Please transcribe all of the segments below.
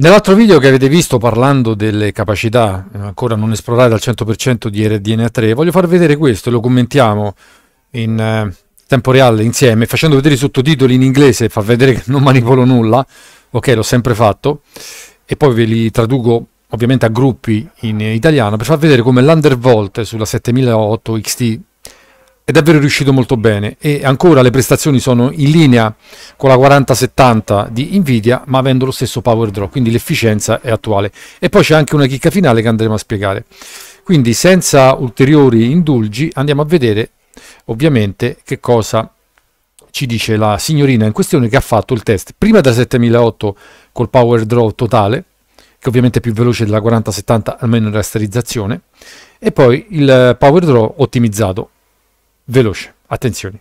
Nell'altro video che avete visto parlando delle capacità ancora non esplorate al 100% di RDNA3, voglio far vedere questo e lo commentiamo in eh, tempo reale insieme, facendo vedere i sottotitoli in inglese, far vedere che non manipolo nulla, ok l'ho sempre fatto, e poi ve li traduco ovviamente a gruppi in italiano per far vedere come l'undervolt sulla 7008 XT è davvero riuscito molto bene e ancora le prestazioni sono in linea con la 4070 di Nvidia ma avendo lo stesso power draw quindi l'efficienza è attuale e poi c'è anche una chicca finale che andremo a spiegare quindi senza ulteriori indulgi andiamo a vedere ovviamente che cosa ci dice la signorina in questione che ha fatto il test prima da 7008 col power draw totale che ovviamente è più veloce della 4070 almeno in rasterizzazione e poi il power draw ottimizzato veloce. Attenzione.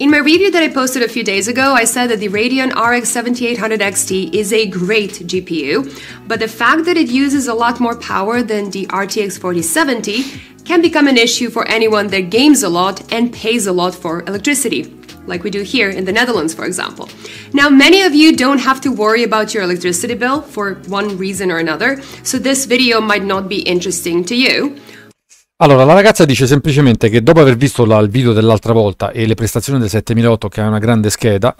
In my review that I posted a few days ago, I said that the Radeon RX 7800 XT is a great GPU, but the fact that it uses a lot more power than the RTX 4070 can become an issue for anyone that games a lot and pays a lot for electricity. Like we do here in the Netherlands, for example. Now, many of you don't have to worry about your electricity bill for one reason or another, so this video might not be interesting to you. Allora, la ragazza dice semplicemente che dopo aver visto la, il video dell'altra volta e le prestazioni del 7008, che è una grande scheda,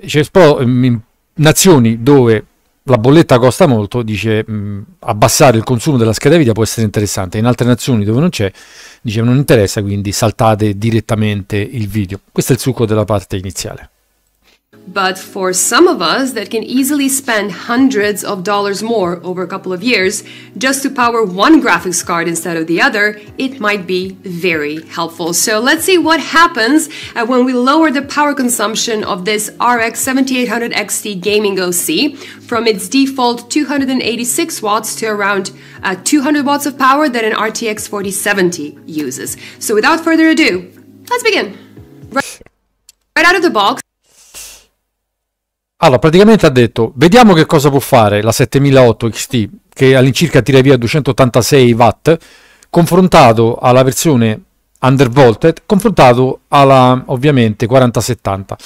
dice, però, mm, in nazioni dove la bolletta costa molto, dice, mh, mm, abbassare il consumo della scheda video può essere interessante, in altre nazioni dove non c'è, dice, non interessa, quindi saltate direttamente il video. Questo è il succo della parte iniziale. But for some of us that can easily spend hundreds of dollars more over a couple of years just to power one graphics card instead of the other, it might be very helpful. So let's see what happens uh, when we lower the power consumption of this RX 7800 XT gaming OC from its default 286 watts to around uh, 200 watts of power that an RTX 4070 uses. So without further ado, let's begin. Right out of the box, Allora, praticamente ha detto, vediamo che cosa può fare la 7008 XT, che all'incirca tira via 286 watt, confrontato alla versione undervolted, confrontato alla ovviamente 4070.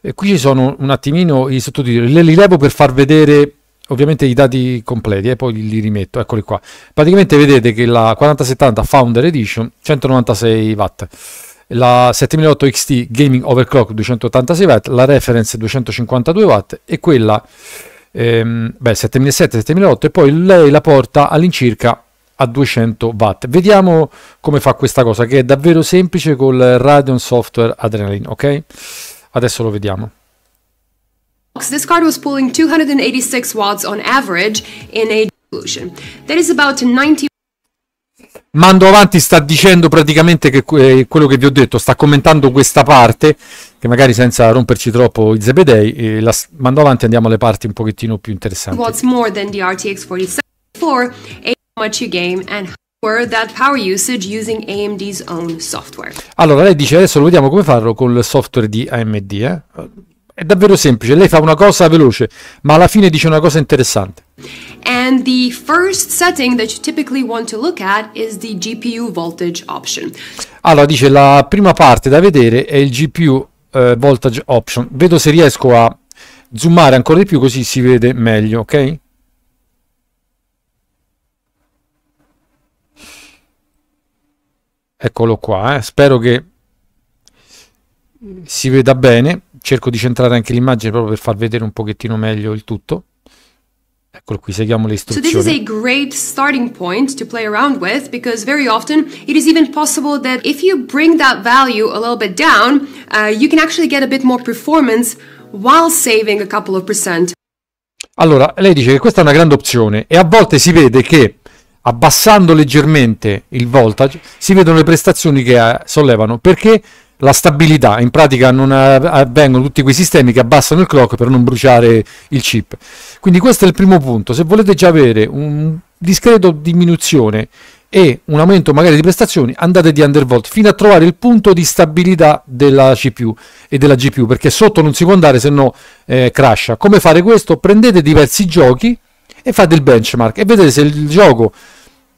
E qui ci sono un attimino i sottotitoli, le rilevo per far vedere ovviamente i dati completi e eh, poi li rimetto, eccoli qua. Praticamente vedete che la 4070 Founder Edition 196 watt la 7008 XT Gaming Overclock 286 W, la Reference 252 W e quella ehm, beh, 7007, 7008 e poi lei la porta all'incirca a 200 watt. Vediamo come fa questa cosa che è davvero semplice col Radeon Software Adrenaline, ok? Adesso lo vediamo. This card was pulling 286 watts on average in a solution. That is about 90 Mando avanti sta dicendo praticamente che eh, quello che vi ho detto, sta commentando questa parte, che magari senza romperci troppo i Zebedei, eh, la, mando avanti andiamo alle parti un pochettino più interessanti. What's more than the RTX 4074, much you game and that power usage using AMD's own software. Allora lei dice adesso lo vediamo come farlo col software di AMD, eh? è davvero semplice, lei fa una cosa veloce, ma alla fine dice una cosa interessante. And the first setting that you typically want to look at is the GPU voltage option. Allora dice la prima parte da vedere è il GPU eh, voltage option. Vedo se riesco a zoomare ancora di più così si vede meglio, ok? Eccolo qua, eh. spero che si veda bene cerco di centrare anche l'immagine proprio per far vedere un pochettino meglio il tutto. Eccolo qui, seguiamo le istruzioni. So this is a great starting point to play around with because very often it is even possible that if you bring that value a little bit down, uh, you can actually get a bit more performance while saving a couple of percent. Allora, lei dice che questa è una grande opzione e a volte si vede che abbassando leggermente il voltage si vedono le prestazioni che eh, sollevano perché la stabilità, in pratica non avvengono tutti quei sistemi che abbassano il clock per non bruciare il chip. Quindi questo è il primo punto, se volete già avere un discreto diminuzione e un aumento magari di prestazioni, andate di undervolt fino a trovare il punto di stabilità della CPU e della GPU, perché sotto non si può andare se no eh, crasha. Come fare questo? Prendete diversi giochi e fate il benchmark e vedete se il gioco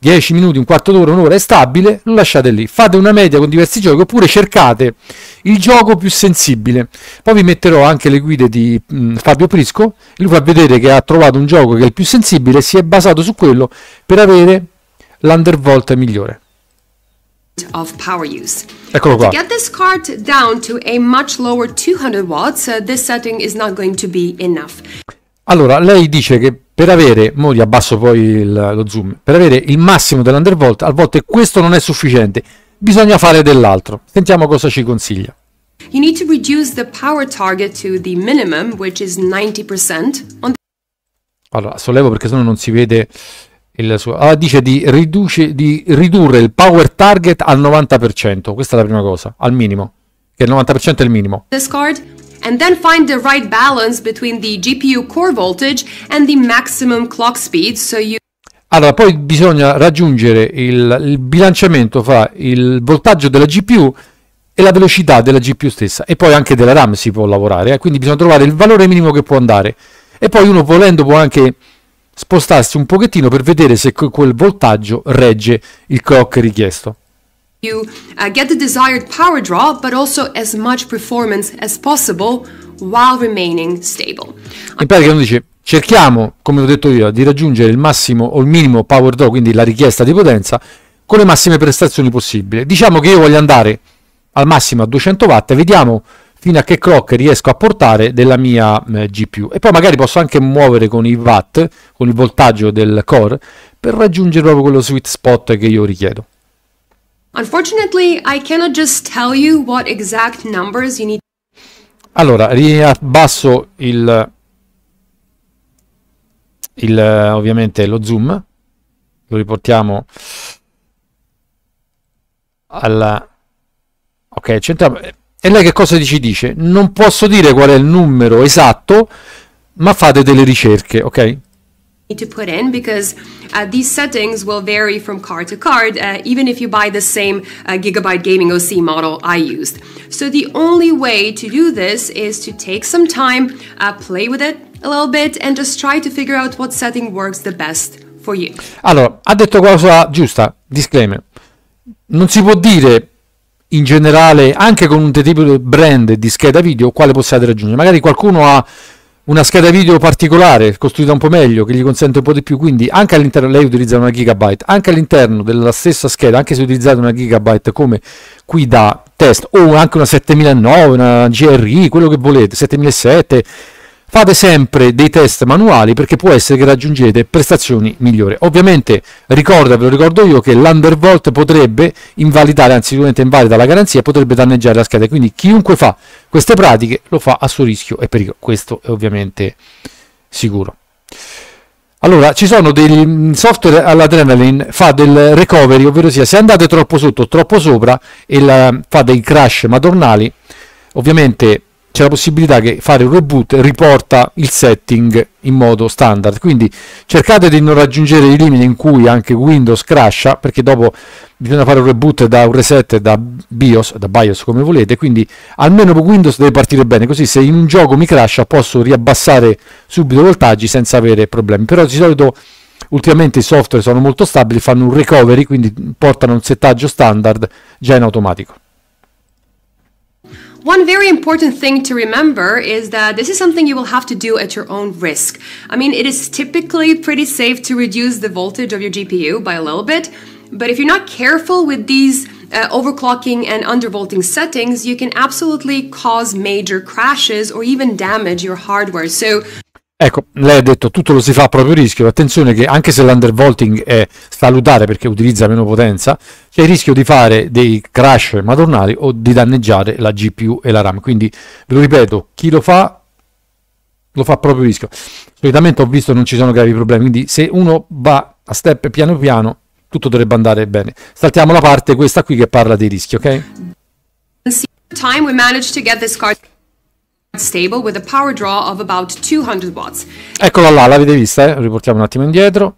10 minuti, un quarto d'ora, un'ora è stabile, lo lasciate lì. Fate una media con diversi giochi oppure cercate il gioco più sensibile. Poi vi metterò anche le guide di mh, mm, Fabio Prisco, lui fa vedere che ha trovato un gioco che è il più sensibile e si è basato su quello per avere l'undervolt migliore. of power use. To get this card down to a much lower 200 watts, uh, this setting is not going to be enough. Allora, lei dice che per avere, mo gli abbasso poi il, lo zoom, per avere il massimo dell'undervolt, a volte questo non è sufficiente, bisogna fare dell'altro. Sentiamo cosa ci consiglia. You need to reduce the power target to the minimum, which is 90%. Allora, sollevo perché sennò non si vede il suo... Allora, ah, dice di, riduce, di ridurre il power target al 90%, questa è la prima cosa, al minimo, che il 90% è il minimo. Discard and then find the right balance between the GPU core voltage and the maximum clock speed so you allora, poi bisogna raggiungere il, il bilanciamento fra il voltaggio della GPU e la velocità della GPU stessa e poi anche della RAM si può lavorare, eh? quindi bisogna trovare il valore minimo che può andare e poi uno volendo può anche spostarsi un pochettino per vedere se quel voltaggio regge il clock richiesto. You uh, get the desired power draw, but also as much performance as possible while remaining stable. In pratica uno dice, cerchiamo, come ho detto io, di raggiungere il massimo o il minimo power draw, quindi la richiesta di potenza, con le massime prestazioni possibili. Diciamo che io voglio andare al massimo a 200 watt, e vediamo fino a che clock riesco a portare della mia eh, GPU e poi magari posso anche muovere con i watt, con il voltaggio del core per raggiungere proprio quello sweet spot che io richiedo. Unfortunately, I cannot just tell you what exact numbers you need. Allora, riabbasso il, il ovviamente lo zoom, lo riportiamo alla Ok, centrale. e lei che cosa ci dice? Non posso dire qual è il numero esatto, ma fate delle ricerche, ok? to put in because uh, these settings will vary from card to card, uh, even if you buy the same uh, Gigabyte Gaming OC model I used. So the only way to do this is to take some time, uh, play with it a little bit, and just try to figure out what setting works the best for you. Allora, ha detto cosa giusta, disclaimer. Non si può dire in generale, anche con un determinato brand di scheda video, quale possiate raggiungere. Magari qualcuno ha una scheda video particolare, costruita un po' meglio, che gli consente un po' di più, quindi anche all'interno, lei utilizza una gigabyte, anche all'interno della stessa scheda, anche se utilizzate una gigabyte come qui da test, o anche una 7009, una GRI, quello che volete, 7007, fate sempre dei test manuali perché può essere che raggiungete prestazioni migliori. Ovviamente ricorda, ve lo ricordo io, che l'undervolt potrebbe invalidare, anzi sicuramente invalida la garanzia, potrebbe danneggiare la scheda, quindi chiunque fa queste pratiche lo fa a suo rischio e pericolo, questo è ovviamente sicuro. Allora, ci sono dei mm, software all'adrenaline, fa del recovery, ovvero sia, se andate troppo sotto o troppo sopra, la, fa dei crash madornali, ovviamente c'è la possibilità che fare un reboot riporta il setting in modo standard quindi cercate di non raggiungere i limiti in cui anche Windows crasha perché dopo bisogna fare un reboot da un reset da BIOS, da BIOS come volete quindi almeno Windows deve partire bene così se in un gioco mi crasha posso riabbassare subito i voltaggi senza avere problemi però di solito ultimamente i software sono molto stabili fanno un recovery quindi portano un settaggio standard già in automatico One very important thing to remember is that this is something you will have to do at your own risk. I mean, it is typically pretty safe to reduce the voltage of your GPU by a little bit, but if you're not careful with these uh, overclocking and undervolting settings, you can absolutely cause major crashes or even damage your hardware. So Ecco, lei ha detto tutto lo si fa a proprio rischio, attenzione che anche se l'undervolting è salutare perché utilizza meno potenza, c'è il rischio di fare dei crash madornali o di danneggiare la GPU e la RAM, quindi ve lo ripeto, chi lo fa lo fa a proprio rischio. Solitamente ho visto non ci sono gravi problemi, quindi se uno va a step piano piano tutto dovrebbe andare bene. Saltiamo la parte questa qui che parla dei rischi, ok? Time we managed to get this card Stable with a power draw of about 200 watts. Eccola là, l'avete vista, eh? riportiamo un attimo indietro.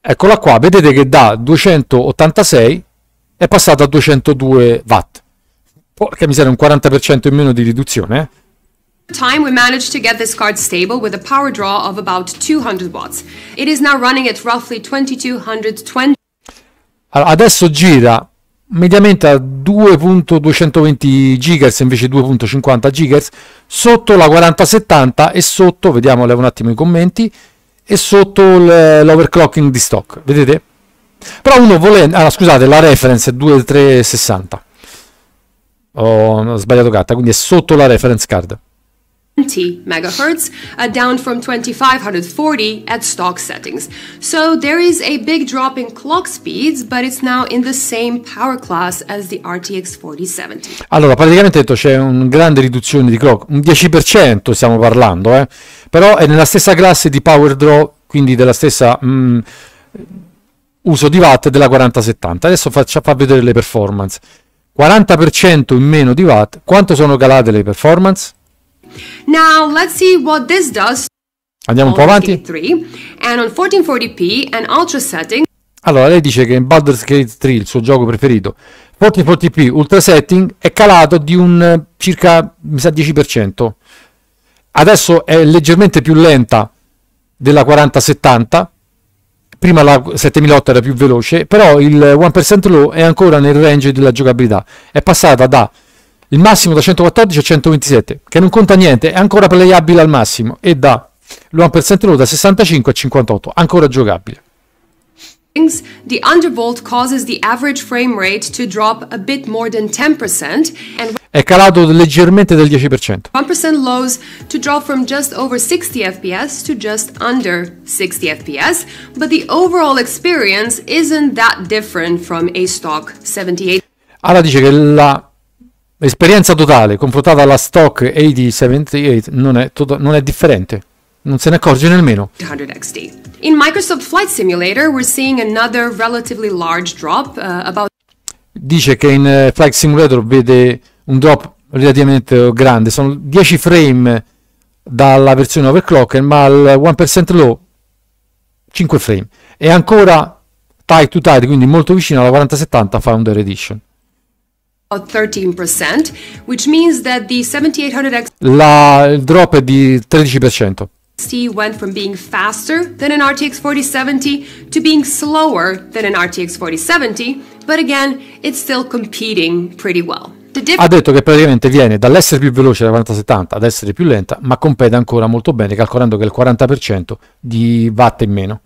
Eccola qua, vedete che da 286 è passata a 202 watt. Porca miseria, un 40% in meno di riduzione. Eh? time we managed to get this card stable with a power draw of about 200 watts. It is now running at roughly 2220 allora, adesso gira mediamente a 2.220 GHz invece 2.50 GHz, sotto la 4070 e sotto, vediamo un attimo i commenti, e sotto eh, l'overclocking di stock, vedete? Però uno volendo, ah, scusate, la reference è 2360. Ho sbagliato carta, quindi è sotto la reference card. 20 megahertz, uh, down from 2540 at stock settings. So there is a big drop in clock speeds, but it's now in the same power class as the RTX 4070. Allora, praticamente detto c'è una grande riduzione di clock, un 10% stiamo parlando, eh? però è nella stessa classe di power draw, quindi della stessa mm, uso di watt della 4070. Adesso faccia fa vedere le performance. 40% in meno di watt, quanto sono calate le performance? Now let's see what this does. Andiamo un po' avanti. and on 1440p and ultra setting. Allora, lei dice che in Baldur's Gate 3, il suo gioco preferito, 1440p ultra setting è calato di un eh, circa, mi sa, 10%. Adesso è leggermente più lenta della 4070. Prima la 7008 era più veloce, però il 1% eh, low è ancora nel range della giocabilità. È passata da il massimo da 114 a 127, che non conta niente, è ancora playabile al massimo e da l'1% percent da 65 a 58, ancora giocabile. The undervolt causes the average frame rate to drop a bit more than 10% and è calato leggermente del 10%. 1% lows to drop from just over 60 fps to just under 60 fps, but the overall experience isn't that different from a stock 78. Allora dice che la L'esperienza totale confrontata alla stock AD78 non è, to- tota-, non è differente. Non se ne accorge nemmeno. In Microsoft Flight Simulator we're seeing another relatively large drop uh, about Dice che in eh, Flight Simulator vede un drop relativamente eh, grande, sono 10 frame dalla versione overclocker, ma al 1% low 5 frame. E ancora tight to tight, quindi molto vicino alla 4070 Founder Edition. La, il drop è di 13%. went from being faster than an RTX 4070 to being slower than an RTX 4070, but again, it's still competing pretty well. Ha detto che praticamente viene dall'essere più veloce della 4070 ad essere più lenta, ma compete ancora molto bene, calcolando che il 40% di watt in meno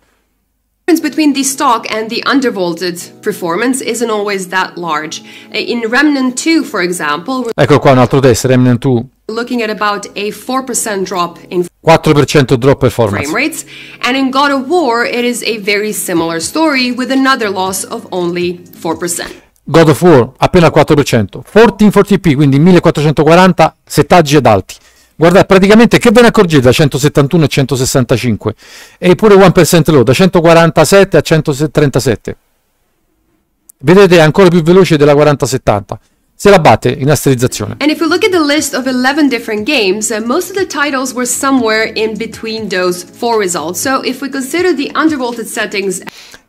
difference between the stock and the undervolted performance isn't always that large. Eh, in Remnant 2, for example, ecco qua un altro test, Remnant 2. Looking at about a 4% drop in 4% drop performance. Frame rates, and in God of War it is a very similar story with another loss of only 4%. God of War appena 4%, 1440p, quindi 1440 settaggi ed alti. Guardate, praticamente che ve ne accorgete da 171 e 165? E pure 1% low, da 147 a 137. Vedete, è ancora più veloce della 4070. se la batte in asterizzazione. And if we look at the list of 11 different games, uh, most of the titles were somewhere in between those four results. So if we consider the undervolted settings...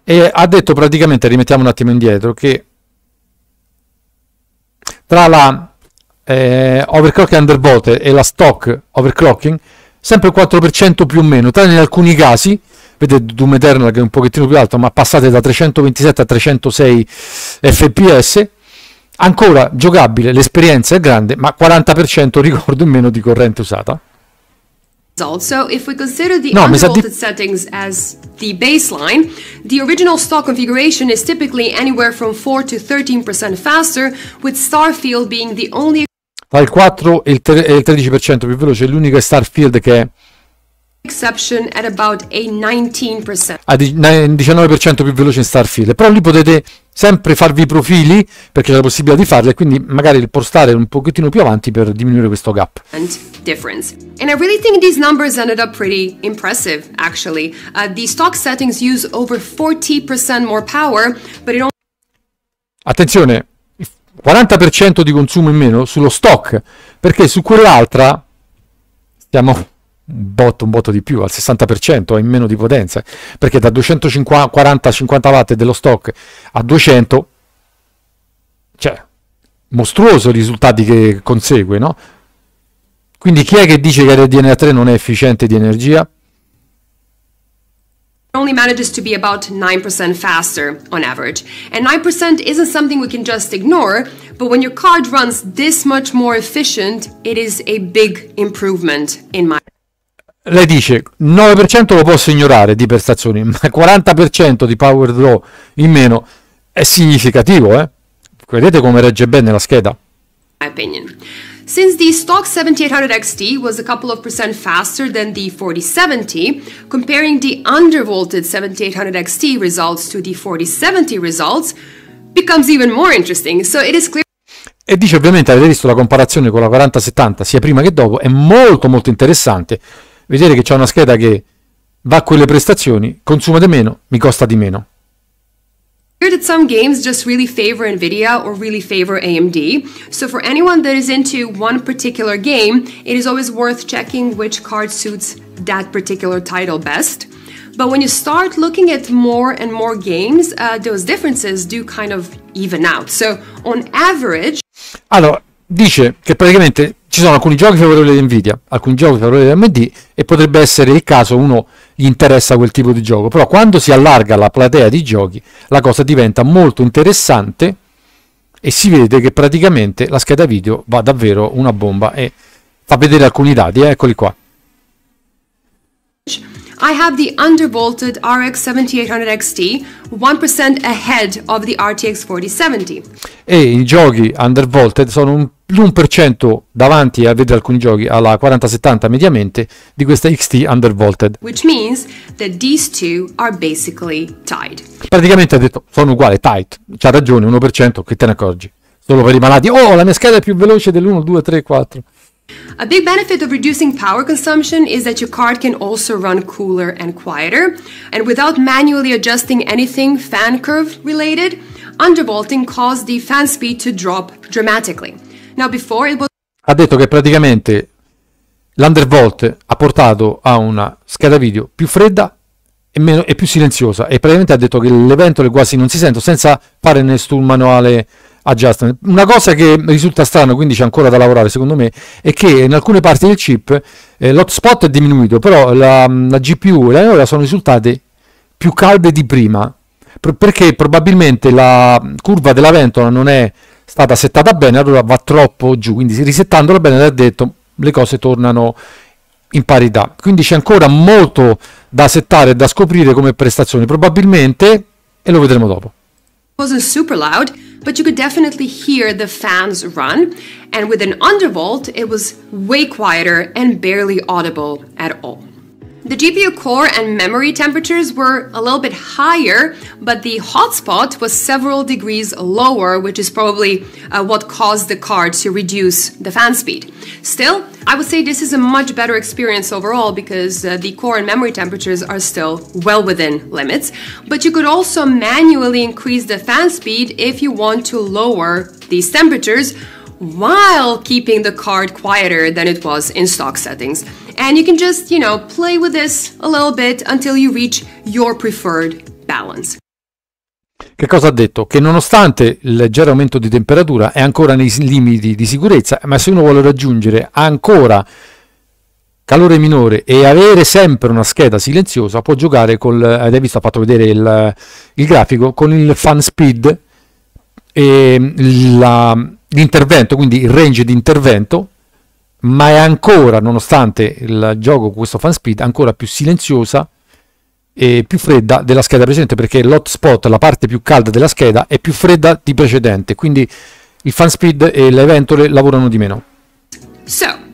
E ha detto praticamente, rimettiamo un attimo indietro, che tra la eh, overclock e undervote e la stock overclocking sempre 4% più o meno, tranne in alcuni casi, vedete Doom Eternal che è un pochettino più alto, ma passate da 327 a 306 fps, ancora giocabile, l'esperienza è grande, ma 40% ricordo in meno di corrente usata. So, if we consider the no, undervolted di... settings as the baseline, the original stock configuration is typically anywhere from 4 to 13% faster, with Starfield being the only tra il 4 e il, 3, e il 13% più veloce, l'unica è Starfield che è at about a 19%. A 19% più veloce in Starfield. Però lì potete sempre farvi profili perché c'è la possibilità di farlo e quindi magari postare un pochettino più avanti per diminuire questo gap. And difference. And I really think these numbers ended up pretty impressive actually. Uh, the stock settings use over 40% more power, but it only Attenzione, 40% di consumo in meno sullo stock, perché su quell'altra stiamo un botto, un botto di più, al 60% in meno di potenza, perché da 240-50 watt dello stock a 200, cioè, mostruoso i risultati che consegue, no? Quindi chi è che dice che l'DNA3 non è efficiente di energia? only manages to be about 9% faster on average. And 9% isn't something we can just ignore, but when your card runs this much more efficient, it is a big improvement in my lei dice 9% lo posso ignorare di prestazioni, ma 40% di power draw in meno è significativo, eh? Vedete come regge bene la scheda? opinion. Since the stock 7800 XT was a couple of percent faster than the 4070, comparing the undervolted 7800 XT results to the 4070 results becomes even more interesting. So it is clear e dice ovviamente avete visto la comparazione con la 4070 sia prima che dopo è molto molto interessante vedere che c'è una scheda che va a quelle prestazioni consuma di meno mi costa di meno Here that some games just really favor NVIDIA or really favor AMD. So for anyone that is into one particular game, it is always worth checking which card suits that particular title best. But when you start looking at more and more games, uh, those differences do kind of even out. So on average... Allora, dice che praticamente ci sono alcuni giochi favorevoli di Nvidia, alcuni giochi favorevoli di AMD e potrebbe essere il caso uno gli interessa quel tipo di gioco, però quando si allarga la platea di giochi la cosa diventa molto interessante e si vede che praticamente la scheda video va davvero una bomba e fa vedere alcuni dati, eh, eccoli qua. I have the undervolted RX 7800 XT 1% ahead of the RTX 4070. E i giochi undervolted sono un l'1% davanti a eh, vedere alcuni giochi alla 4070 mediamente di questa XT undervolted. Which means that these two are basically tied. Praticamente ha detto sono uguali, tight. C'ha ragione, 1% che te ne accorgi. Solo per i malati. Oh, la mia scheda è più veloce dell'1 2 3 4. A big benefit of reducing power consumption is that your card can also run cooler and quieter. And without manually adjusting anything fan curve related, undervolting caused the fan speed to drop dramatically ha detto che praticamente l'undervolt ha portato a una scheda video più fredda e, meno, e più silenziosa e praticamente ha detto che le ventole quasi non si sentono senza fare nessun manuale adjustment. Una cosa che risulta strana quindi c'è ancora da lavorare secondo me, è che in alcune parti del chip eh, l'hotspot è diminuito, però la, la GPU e la memoria sono risultate più calde di prima, perché probabilmente la curva della ventola non è stata settata bene, allora va troppo giù, quindi risettandola bene l'ha detto le cose tornano in parità. Quindi c'è ancora molto da settare e da scoprire come prestazioni, probabilmente, e lo vedremo dopo. wasn't super loud, but you could definitely hear the fans run. And with an undervolt, it was way quieter and barely audible at all. The GPU core and memory temperatures were a little bit higher, but the hotspot was several degrees lower, which is probably uh, what caused the card to reduce the fan speed. Still, I would say this is a much better experience overall because uh, the core and memory temperatures are still well within limits, but you could also manually increase the fan speed if you want to lower these temperatures, while keeping the card quieter than it was in stock settings. And you can just, you know, play with this a little bit until you reach your preferred balance. Che cosa ha detto? Che nonostante il leggero aumento di temperatura è ancora nei limiti di sicurezza, ma se uno vuole raggiungere ancora calore minore e avere sempre una scheda silenziosa, può giocare col, eh, avete visto, ha fatto vedere il, il grafico, con il fan speed e la, l'intervento, quindi il range di intervento, ma è ancora, nonostante il gioco con questo fan speed, ancora più silenziosa e più fredda della scheda precedente perché l'hotspot, la parte più calda della scheda, è più fredda di precedente, quindi il fan speed e le l'evento lavorano di meno. So.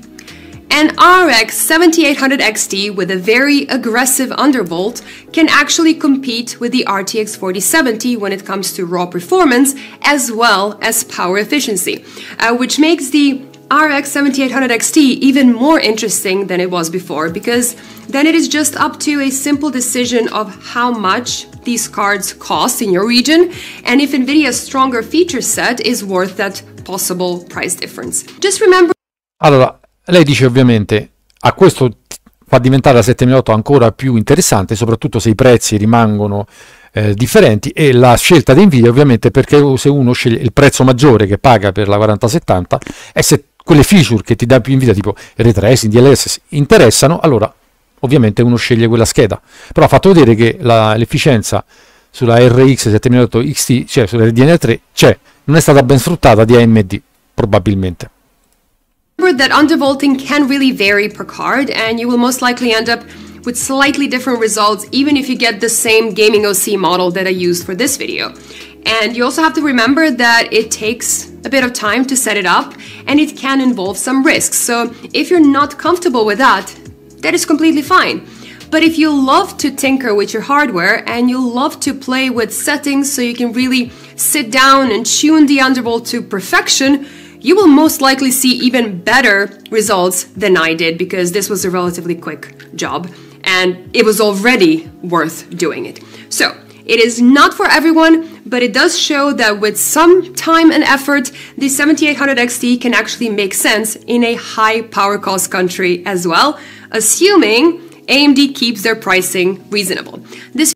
An RX 7800XT with a very aggressive undervolt can actually compete with the RTX 4070 when it comes to raw performance as well as power efficiency, uh, which makes the RX 7800 XT even more interesting than it was before because then it is just up to a simple decision of how much these cards cost in your region and if Nvidia's stronger feature set is worth that possible price difference. Just remember Lei dice ovviamente a questo fa diventare la 7008 ancora più interessante, soprattutto se i prezzi rimangono eh, differenti e la scelta di Nvidia ovviamente perché se uno sceglie il prezzo maggiore che paga per la 4070 e se quelle feature che ti dà più Nvidia tipo retracing, DLSS interessano, allora ovviamente uno sceglie quella scheda. Però ha fatto vedere che la, l'efficienza sulla RX 7008 XT, cioè sulla RDNA 3 c'è, non è stata ben sfruttata di AMD probabilmente. Remember that undervolting can really vary per card and you will most likely end up with slightly different results even if you get the same gaming OC model that I used for this video. And you also have to remember that it takes a bit of time to set it up and it can involve some risks. So if you're not comfortable with that, that is completely fine. But if you love to tinker with your hardware and you love to play with settings so you can really sit down and tune the Undervolt to perfection, you will most likely see even better results than I did because this was a relatively quick job and it was already worth doing it. So it is not for everyone, but it does show that with some time and effort, the 7800 XT can actually make sense in a high power cost country as well, assuming AMD keeps their pricing reasonable. This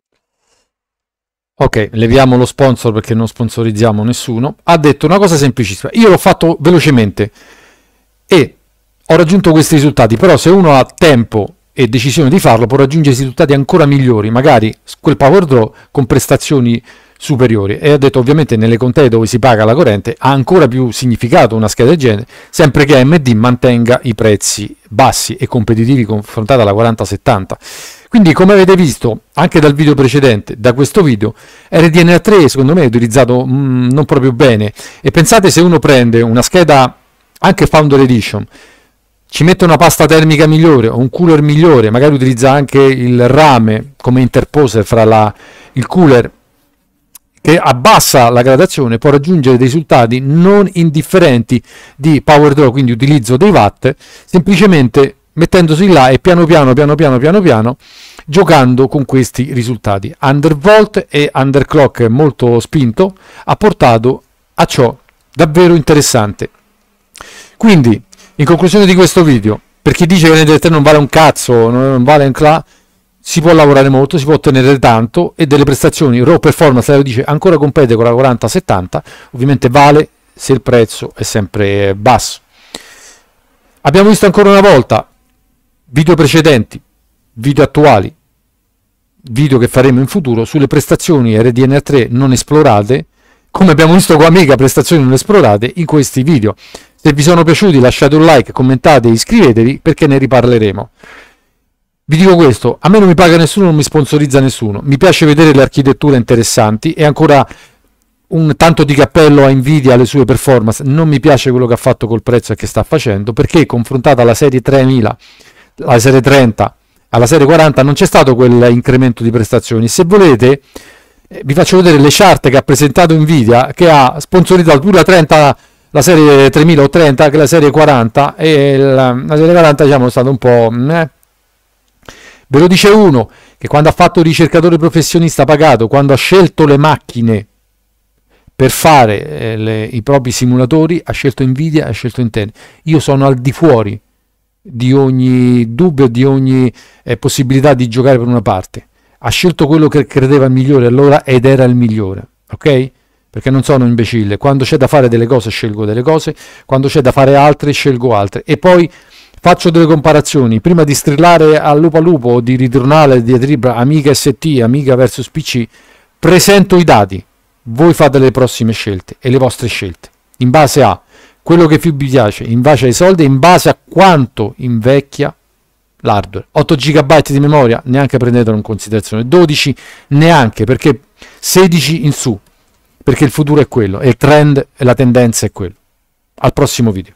ok, leviamo lo sponsor perché non sponsorizziamo nessuno, ha detto una cosa semplicissima. Io l'ho fatto velocemente e ho raggiunto questi risultati, però se uno ha tempo e decisione di farlo può raggiungere risultati ancora migliori, magari quel power draw con prestazioni superiori. E ha detto ovviamente nelle contee dove si paga la corrente ha ancora più significato una scheda del genere, sempre che AMD mantenga i prezzi bassi e competitivi confrontata alla 4070 quindi come avete visto anche dal video precedente, da questo video, RDNA 3 secondo me è utilizzato mh, mm, non proprio bene e pensate se uno prende una scheda anche Founder Edition, ci mette una pasta termica migliore o un cooler migliore, magari utilizza anche il rame come interposer fra la, il cooler che abbassa la gradazione può raggiungere dei risultati non indifferenti di power draw, quindi utilizzo dei watt, semplicemente mettendosi là e piano piano, piano piano, piano piano, giocando con questi risultati. Undervolt e underclock molto spinto ha portato a ciò davvero interessante. Quindi, in conclusione di questo video, per chi dice che l'Ender 3 non vale un cazzo, non vale un cla, si può lavorare molto, si può ottenere tanto e delle prestazioni, Raw Performance, lei dice, ancora compete con la 40-70, ovviamente vale se il prezzo è sempre basso. Abbiamo visto ancora una volta video precedenti, video attuali, video che faremo in futuro sulle prestazioni RDNA3 non esplorate, come abbiamo visto con Amiga prestazioni non esplorate in questi video. Se vi sono piaciuti lasciate un like, commentate e iscrivetevi perché ne riparleremo. Vi dico questo, a me non mi paga nessuno, non mi sponsorizza nessuno, mi piace vedere le architetture interessanti e ancora un tanto di cappello a Nvidia alle sue performance, non mi piace quello che ha fatto col prezzo e che sta facendo perché confrontata alla serie 3000 alla serie 30 alla serie 40 non c'è stato quell'incremento di prestazioni. Se volete, eh, vi faccio vedere le chart che ha presentato Nvidia, che ha sponsorizzato più la 30, la serie 3000 o 30 che la serie 40, e la, la serie 40 diciamo è stata un po'... Mm, eh. Ve lo dice uno che quando ha fatto ricercatore professionista pagato, quando ha scelto le macchine per fare eh, le, i propri simulatori, ha scelto Nvidia, ha scelto Intel. Io sono al di fuori di ogni dubbio, di ogni eh, possibilità di giocare per una parte. Ha scelto quello che credeva il migliore allora ed era il migliore, ok? Perché non sono un imbecille. Quando c'è da fare delle cose scelgo delle cose, quando c'è da fare altre scelgo altre. E poi faccio delle comparazioni. Prima di strillare a lupo a lupo o di ritornare di diatriba amica ST, amica versus PC, presento i dati. Voi fate le prossime scelte e le vostre scelte in base a quello che più vi piace, in base ai soldi, in base a quanto invecchia l'hardware. 8 GB di memoria neanche prendetelo in considerazione, 12 neanche, perché 16 in su, perché il futuro è quello e il trend e la tendenza è quello. Al prossimo video.